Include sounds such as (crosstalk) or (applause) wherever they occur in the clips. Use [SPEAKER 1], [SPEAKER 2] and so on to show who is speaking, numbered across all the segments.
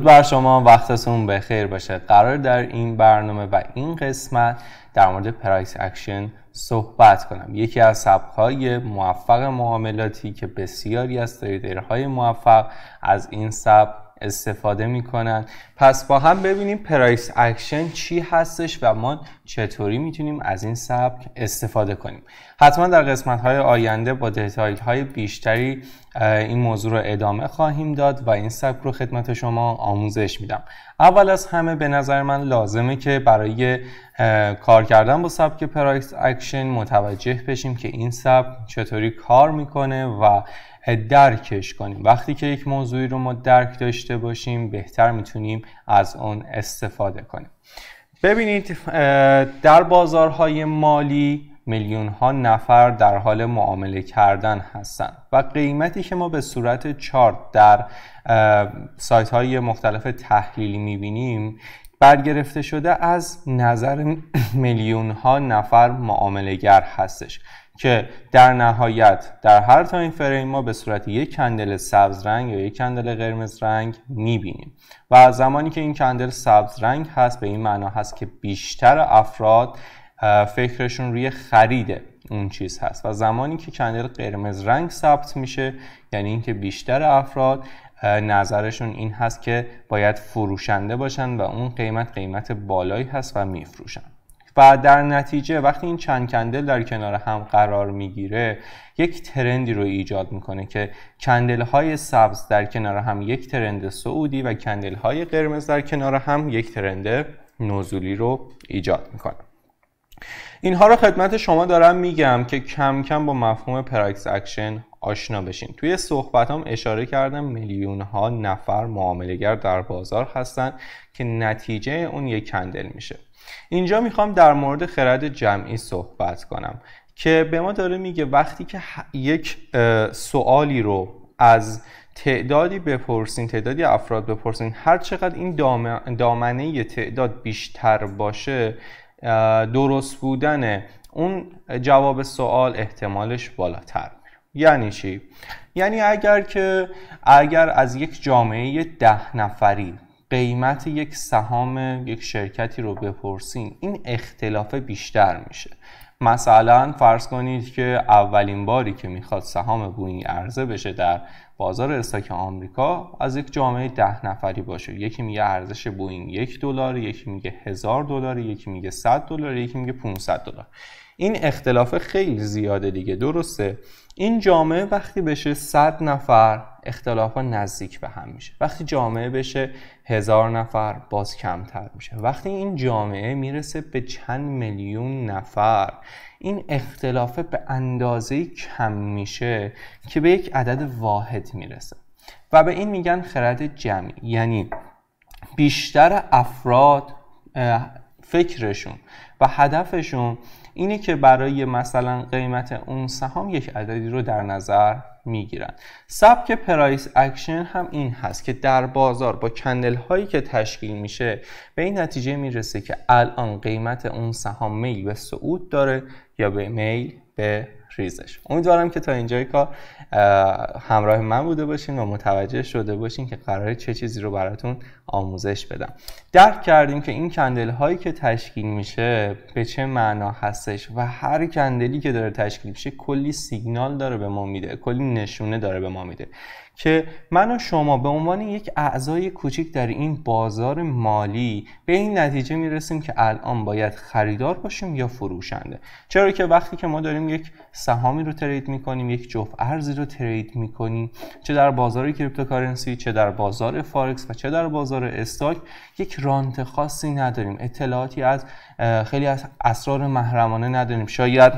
[SPEAKER 1] درود بر شما وقتتون به خیر باشه قرار در این برنامه و این قسمت در مورد پرایس اکشن صحبت کنم یکی از سبکهای موفق معاملاتی که بسیاری از تریدرهای موفق از این سبک استفاده میکنن پس با هم ببینیم پرایس اکشن چی هستش و ما چطوری میتونیم از این سبک استفاده کنیم حتما در قسمت های آینده با دیتایل های بیشتری این موضوع رو ادامه خواهیم داد و این سبک رو خدمت شما آموزش میدم اول از همه به نظر من لازمه که برای کار کردن با سبک پرایس اکشن متوجه بشیم که این سبک چطوری کار میکنه و درکش کنیم وقتی که یک موضوعی رو ما درک داشته باشیم بهتر میتونیم از اون استفاده کنیم ببینید در بازارهای مالی میلیون ها نفر در حال معامله کردن هستند و قیمتی که ما به صورت چارت در سایت های مختلف تحلیلی میبینیم برگرفته شده از نظر (clears throat) میلیون ها نفر معاملهگر هستش که در نهایت در هر این فریم ما به صورت یک کندل سبز رنگ یا یک کندل قرمز رنگ میبینیم و زمانی که این کندل سبز رنگ هست به این معنا هست که بیشتر افراد فکرشون روی خرید اون چیز هست و زمانی که کندل قرمز رنگ ثبت میشه یعنی اینکه بیشتر افراد نظرشون این هست که باید فروشنده باشن و اون قیمت قیمت بالایی هست و میفروشن و در نتیجه وقتی این چند کندل در کنار هم قرار میگیره یک ترندی رو ایجاد میکنه که کندل های سبز در کنار هم یک ترند سعودی و کندل های قرمز در کنار هم یک ترند نزولی رو ایجاد میکنه اینها رو خدمت شما دارم میگم که کم کم با مفهوم پرایس اکشن آشنا بشین توی صحبتام اشاره کردم میلیون ها نفر معاملهگر در بازار هستن که نتیجه اون یک کندل میشه اینجا میخوام در مورد خرد جمعی صحبت کنم که به ما داره میگه وقتی که یک سوالی رو از تعدادی بپرسین تعدادی افراد بپرسین هر چقدر این دامنه تعداد بیشتر باشه درست بودن اون جواب سوال احتمالش بالاتر یعنی چی؟ یعنی اگر که اگر از یک جامعه ده نفری قیمت یک سهام یک شرکتی رو بپرسین این اختلاف بیشتر میشه مثلا فرض کنید که اولین باری که میخواد سهام بوینگ عرضه بشه در بازار استاک آمریکا از یک جامعه ده نفری باشه یکی میگه ارزش بوینگ یک دلار یکی میگه هزار دلار یکی میگه 100 دلار یکی میگه 500 دلار این اختلاف خیلی زیاده دیگه درسته این جامعه وقتی بشه 100 نفر اختلاف ها نزدیک به هم میشه وقتی جامعه بشه هزار نفر باز کمتر میشه وقتی این جامعه میرسه به چند میلیون نفر این اختلاف به اندازه کم میشه که به یک عدد واحد میرسه و به این میگن خرد جمعی یعنی بیشتر افراد فکرشون و هدفشون اینه که برای مثلا قیمت اون سهام یک عددی رو در نظر میگیرن سبک پرایس اکشن هم این هست که در بازار با کندل هایی که تشکیل میشه به این نتیجه میرسه که الان قیمت اون سهام میل به صعود داره یا به میل به ریزش امیدوارم که تا اینجای کار همراه من بوده باشین و متوجه شده باشین که قراره چه چیزی رو براتون آموزش بدم درک کردیم که این کندل هایی که تشکیل میشه به چه معنا هستش و هر کندلی که داره تشکیل میشه کلی سیگنال داره به ما میده کلی نشونه داره به ما میده که من و شما به عنوان یک اعضای کوچیک در این بازار مالی به این نتیجه میرسیم که الان باید خریدار باشیم یا فروشنده چرا که وقتی که ما داریم یک سهامی رو ترید میکنیم یک جفت ارزی رو ترید میکنیم چه در بازار کریپتوکارنسی چه در بازار فارکس و چه در بازار استاک یک رانت خاصی نداریم اطلاعاتی از خیلی از اسرار محرمانه نداریم شاید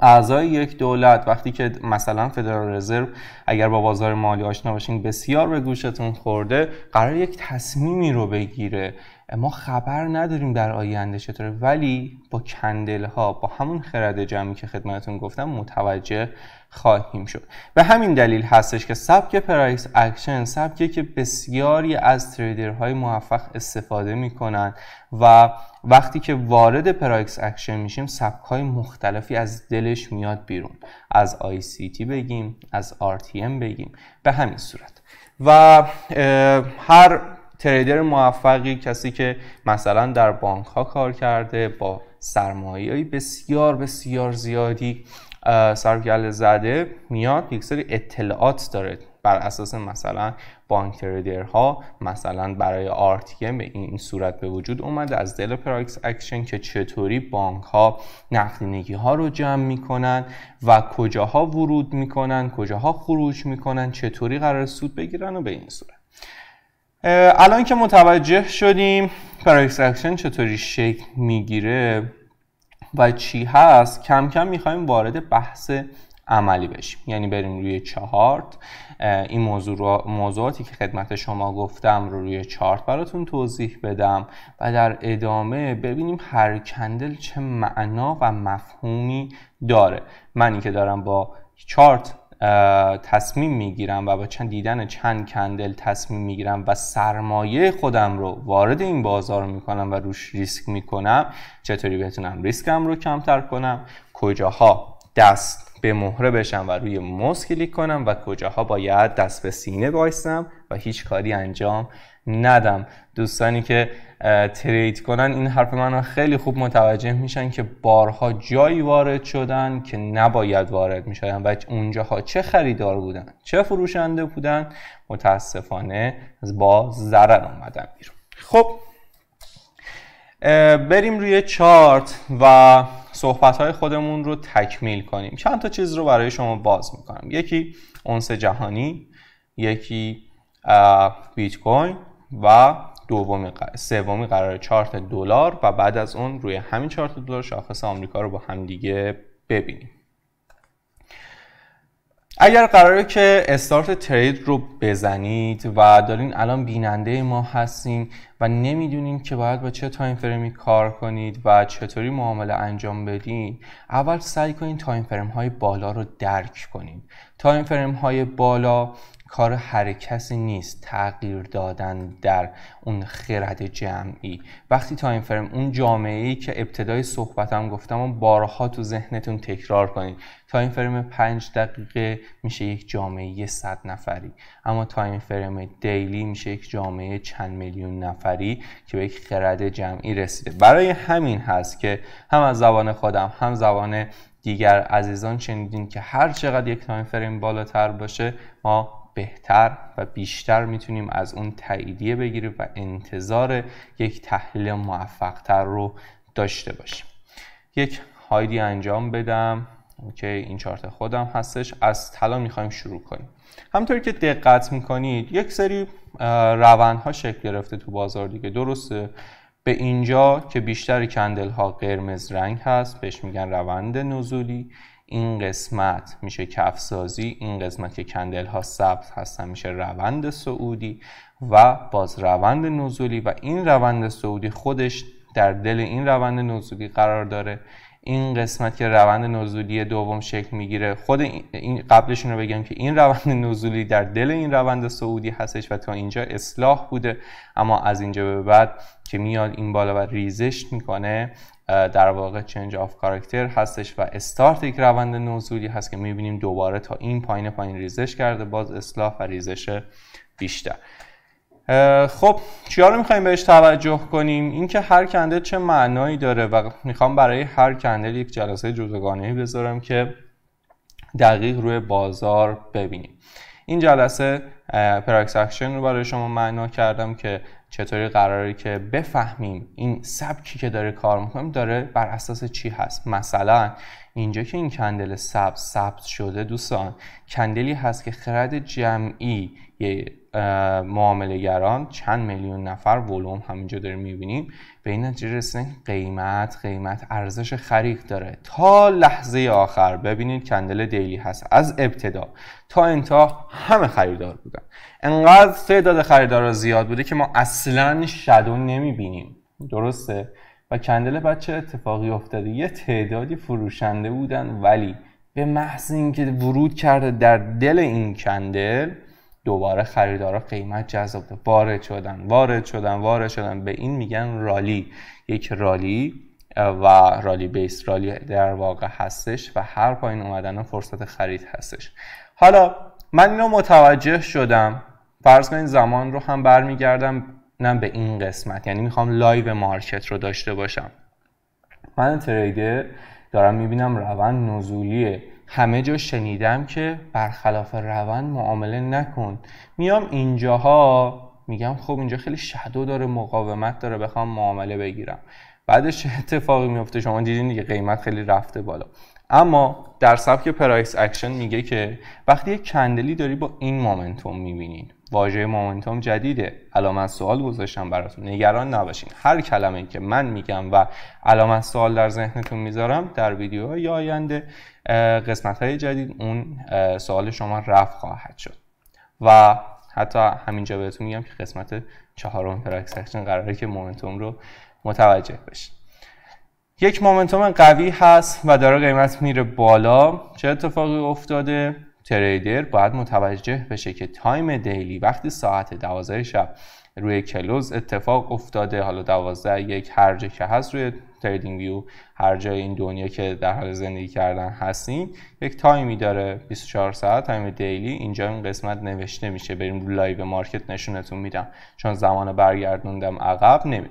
[SPEAKER 1] اعضای یک دولت وقتی که مثلا فدرال رزرو اگر با بازار مالی آشنا باشین بسیار به گوشتون خورده قرار یک تصمیمی رو بگیره ما خبر نداریم در آینده چطوره ولی با کندل ها با همون خرد جمعی که خدمتون گفتم متوجه خواهیم شد به همین دلیل هستش که سبک پرایس اکشن سبکی که بسیاری از تریدرهای موفق استفاده میکنن و وقتی که وارد پرایس اکشن میشیم سبک های مختلفی از دلش میاد بیرون از تی بگیم از RTM بگیم به همین صورت و هر تریدر موفقی کسی که مثلا در بانک ها کار کرده با سرمایه بسیار بسیار زیادی سرگل زده میاد یک سری اطلاعات داره بر اساس مثلا بانک ها مثلا برای آرتیم به این صورت به وجود اومده از دل پراکس اکشن که چطوری بانک ها نقدینگی ها رو جمع میکنن و کجاها ورود میکنن کجاها خروج میکنن چطوری قرار سود بگیرن و به این صورت الان که متوجه شدیم پرایس چطوری شکل میگیره و چی هست کم کم میخوایم وارد بحث عملی بشیم یعنی بریم روی چهارت این موضوع موضوعاتی که خدمت شما گفتم رو روی چارت براتون توضیح بدم و در ادامه ببینیم هر کندل چه معنا و مفهومی داره منی که دارم با چارت تصمیم میگیرم و با چند دیدن چند کندل تصمیم میگیرم و سرمایه خودم رو وارد این بازار میکنم و روش ریسک میکنم چطوری بتونم ریسکم رو کمتر کنم کجاها دست به مهره بشم و روی موس کلیک کنم و کجاها باید دست به سینه بایستم و هیچ کاری انجام ندم دوستانی که ترید کنن این حرف من رو خیلی خوب متوجه میشن که بارها جایی وارد شدن که نباید وارد میشدن و اونجاها چه خریدار بودن چه فروشنده بودن متاسفانه با ضرر اومدن بیرون خب بریم روی چارت و صحبت خودمون رو تکمیل کنیم چند تا چیز رو برای شما باز میکنم یکی اونس جهانی یکی بیت کوین و دومی سومی قرار چارت دلار و بعد از اون روی همین چارت دلار شاخص آمریکا رو با همدیگه ببینیم اگر قراره که استارت ترید رو بزنید و دارین الان بیننده ما هستین و نمیدونین که باید با چه تایم فریمی کار کنید و چطوری معامله انجام بدین اول سعی کنید تایم فریم های بالا رو درک کنید تایم فریم های بالا کار هر کسی نیست تغییر دادن در اون خرد جمعی وقتی تایم فریم اون جامعه ای که ابتدای صحبتم گفتم و بارها تو ذهنتون تکرار کنید تایم فریم پنج دقیقه میشه یک جامعه صد نفری اما تایم فریم دیلی میشه یک جامعه چند میلیون نفری که به یک خرد جمعی رسیده برای همین هست که هم از زبان خودم هم زبان دیگر عزیزان شنیدین که هر چقدر یک تایم فریم بالاتر باشه ما بهتر و بیشتر میتونیم از اون تاییدیه بگیریم و انتظار یک تحلیل موفقتر رو داشته باشیم یک هایدی انجام بدم اوکی این چارت خودم هستش از طلا میخوایم شروع کنیم همطوری که دقت میکنید یک سری ها شکل گرفته تو بازار دیگه درسته به اینجا که بیشتر کندل ها قرمز رنگ هست بهش میگن روند نزولی این قسمت میشه کفسازی این قسمت که کندل ها سبز هستن میشه روند سعودی و باز روند نزولی و این روند سعودی خودش در دل این روند نزولی قرار داره این قسمت که روند نزولی دوم شکل میگیره خود این قبلشون رو بگم که این روند نزولی در دل این روند سعودی هستش و تا اینجا اصلاح بوده اما از اینجا به بعد که میاد این بالا و ریزش میکنه در واقع چنج آف کاراکتر هستش و استارت یک روند نزولی هست که میبینیم دوباره تا این پایین پایین ریزش کرده باز اصلاح و ریزش بیشتر خب چیا رو میخوایم بهش توجه کنیم اینکه هر کندل چه معنایی داره و میخوام برای هر کندل یک جلسه جداگانه بذارم که دقیق روی بازار ببینیم این جلسه پراکس اکشن رو برای شما معنا کردم که چطوری قراره که بفهمیم این سبکی که داره کار میکنیم داره بر اساس چی هست مثلا اینجا که این کندل سب ثبت شده دوستان کندلی هست که خرد جمعی یه گران چند میلیون نفر ولوم همینجا داریم میبینیم به این نتیجه رسیدن قیمت قیمت ارزش خرید داره تا لحظه آخر ببینید کندل دیلی هست از ابتدا تا انتها همه خریدار بودن انقدر تعداد خریدار زیاد بوده که ما اصلا شدو نمیبینیم درسته و کندل بچه اتفاقی افتاده یه تعدادی فروشنده بودن ولی به محض اینکه ورود کرده در دل این کندل دوباره خریدارا قیمت جذاب ده وارد شدن وارد شدن وارد شدن به این میگن رالی یک رالی و رالی بیس رالی در واقع هستش و هر پایین اومدن فرصت خرید هستش حالا من اینو متوجه شدم فرض کنید زمان رو هم برمیگردم نه به این قسمت یعنی میخوام لایو مارکت رو داشته باشم من تریدر دارم میبینم روند نزولیه همه جا شنیدم که برخلاف روند معامله نکن میام اینجاها میگم خب اینجا خیلی شدو داره مقاومت داره بخوام معامله بگیرم بعدش اتفاقی میفته شما دیدین دیگه قیمت خیلی رفته بالا اما در سبک پرایس اکشن میگه که وقتی یک کندلی داری با این مومنتوم میبینین واژه مومنتوم جدیده علامت سوال گذاشتم براتون نگران نباشین هر کلمه که من میگم و علامت سوال در ذهنتون میذارم در ویدیوهای آینده قسمت های جدید اون سوال شما رفع خواهد شد و حتی همینجا بهتون میگم که قسمت چهارم پراکسکشن قراره که مومنتوم رو متوجه بشید یک مومنتوم قوی هست و داره قیمت میره بالا چه اتفاقی افتاده تریدر باید متوجه بشه که تایم دیلی وقتی ساعت 12 شب روی کلوز اتفاق افتاده حالا 12 یک هر که هست روی تریدینگ ویو هر جای این دنیا که در حال زندگی کردن هستین یک تایمی داره 24 ساعت تایم دیلی اینجا این قسمت نوشته میشه بریم رو لایو مارکت نشونتون میدم چون زمان برگردوندم عقب نمی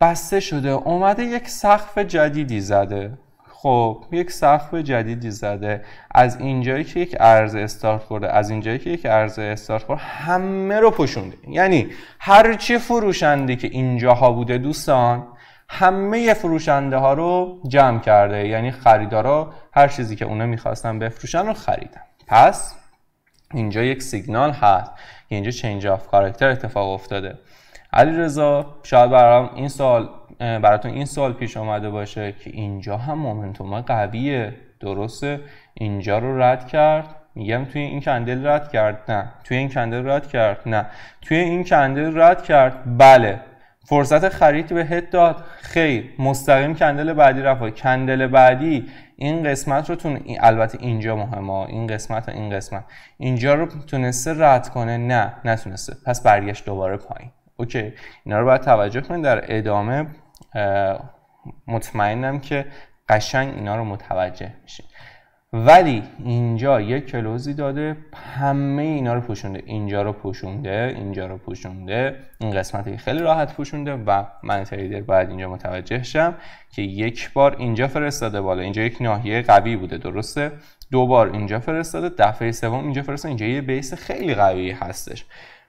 [SPEAKER 1] بسته شده اومده یک سقف جدیدی زده خب یک سقف جدیدی زده از اینجایی که یک ارز استارت خورده از اینجایی که یک ارز استارت خورده همه رو پوشونده یعنی هر چی فروشنده که اینجاها بوده دوستان همه فروشنده ها رو جمع کرده یعنی خریدارا هر چیزی که اونا میخواستن بفروشن رو خریدن پس اینجا یک سیگنال هست که اینجا چینج آف کاراکتر اتفاق افتاده علی رضا شاید برام این سال براتون این سال پیش آمده باشه که اینجا هم مومنتوم قویه درسته اینجا رو رد کرد میگم توی این کندل رد کرد نه توی این کندل رد کرد نه توی این کندل رد کرد بله فرصت خرید بهت داد خیر مستقیم کندل بعدی رفت کندل بعدی این قسمت رو تون البته اینجا مهمه این قسمت و این قسمت اینجا رو تونسته رد کنه نه نتونسته پس برگشت دوباره پایین اوکی اینا رو باید توجه کنید در ادامه مطمئنم که قشنگ اینا رو متوجه میشین ولی اینجا یک کلوزی داده همه اینا رو پوشونده اینجا رو پوشونده اینجا رو پوشونده این قسمتی خیلی راحت پوشونده و من تریدر باید اینجا متوجه شم که یک بار اینجا فرستاده بالا اینجا یک ناحیه قوی بوده درسته دو بار اینجا فرستاده دفعه سوم اینجا فرستاده اینجا یه بیس خیلی قوی هستش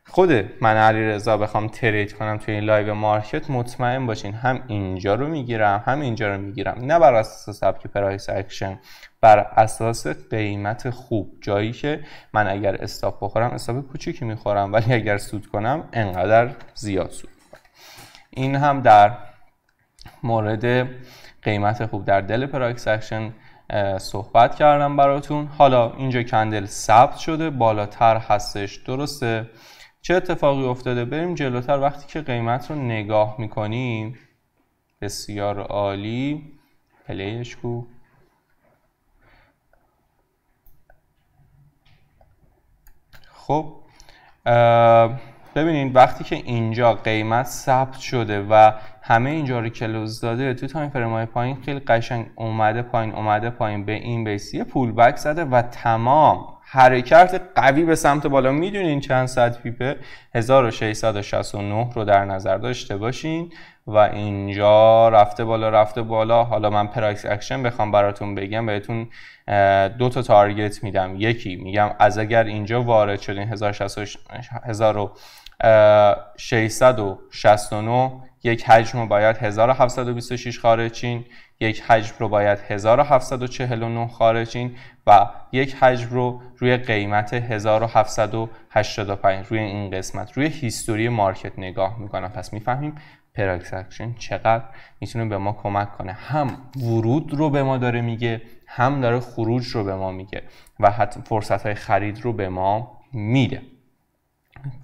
[SPEAKER 1] خود من علی رضا بخوام ترید کنم توی این لایو مارکت مطمئن باشین هم اینجا رو میگیرم هم اینجا رو میگیرم نه بر اساس سبک پرایس اکشن بر اساس قیمت خوب جایی که من اگر استاپ بخورم استاپ کوچیکی میخورم ولی اگر سود کنم انقدر زیاد سود این هم در مورد قیمت خوب در دل پرایس اکشن صحبت کردم براتون حالا اینجا کندل ثبت شده بالاتر هستش درسته چه اتفاقی افتاده بریم جلوتر وقتی که قیمت رو نگاه میکنیم بسیار عالی پلیش کو خب ببینید وقتی که اینجا قیمت ثبت شده و همه اینجا رو کلوز داده تو تایم فریم های پایین خیلی قشنگ اومده پایین اومده پایین به این بیسی پول بک زده و تمام حرکت قوی به سمت بالا میدونین چند صد پیپه 1669 رو در نظر داشته باشین و اینجا رفته بالا رفته بالا حالا من پرایس اکشن بخوام براتون بگم بهتون دو تا تارگت میدم یکی میگم از اگر اینجا وارد شدین 1669 669 یک حجم رو باید 1726 خارجین یک حجم رو باید 1749 خارجین و یک حجم رو روی قیمت 1785 روی این قسمت روی هیستوری مارکت نگاه میکنم پس میفهمیم پراکسکشن چقدر میتونه به ما کمک کنه هم ورود رو به ما داره میگه هم داره خروج رو به ما میگه و حتی فرصت های خرید رو به ما میده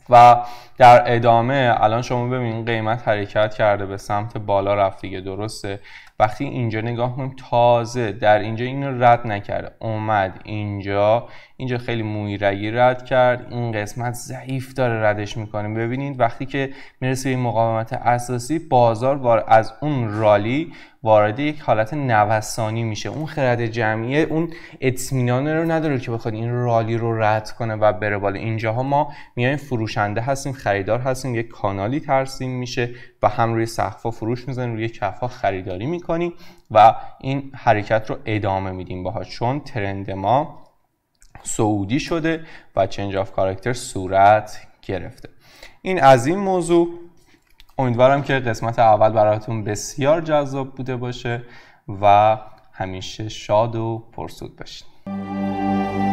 [SPEAKER 1] و در ادامه الان شما ببینید قیمت حرکت کرده به سمت بالا رفت دیگه درسته وقتی اینجا نگاه کنیم تازه در اینجا اینو رد نکرده اومد اینجا اینجا خیلی مویرگی رد کرد این قسمت ضعیف داره ردش میکنه ببینید وقتی که میرسه به مقاومت اساسی بازار از اون رالی وارد یک حالت نوسانی میشه اون خرد جمعیه اون اطمینان رو نداره که بخواد این رالی رو رد کنه و بره بالا اینجاها ما میایم فروشنده هستیم خریدار هستیم یک کانالی ترسیم میشه و هم روی سقف فروش میزنیم روی کف خریداری میکنیم و این حرکت رو ادامه میدیم باها چون ترند ما سعودی شده و چنج آف کاراکتر صورت گرفته این از این موضوع امیدوارم که قسمت اول براتون بسیار جذاب بوده باشه و همیشه شاد و پرسود باشید.